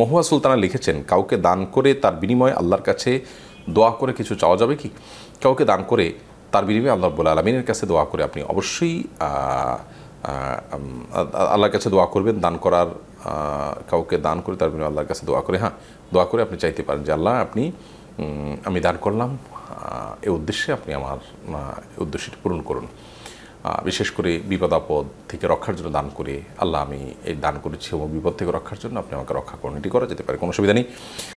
মহুয়া সুলতানা লিখেছেন কাউকে দান করে তার বিনিময়ে আল্লাহর কাছে দোয়া করে কিছু চাওয়া যাবে কি কাউকে দান করে তার বিনিময়ে আল্লাহ বলে আলমিনের কাছে দোয়া করে আপনি অবশ্যই আল্লাহর কাছে দোয়া করবেন দান করার কাউকে দান করে তার বিনিময়ে আল্লাহর কাছে দোয়া করে হ্যাঁ দোয়া করে আপনি চাইতে পারেন যে আল্লাহ আপনি আমি দান করলাম এ উদ্দেশ্যে আপনি আমার উদ্দেশ্যটি পূরণ করুন বিশেষ করে বিপদ আপদ থেকে রক্ষার জন্য দান করে আল্লাহ আমি এই দান করেছি এবং বিপদ থেকে রক্ষার জন্য আপনি আমাকে রক্ষা করুন এটি করা যেতে পারে কোনো অসুবিধা নেই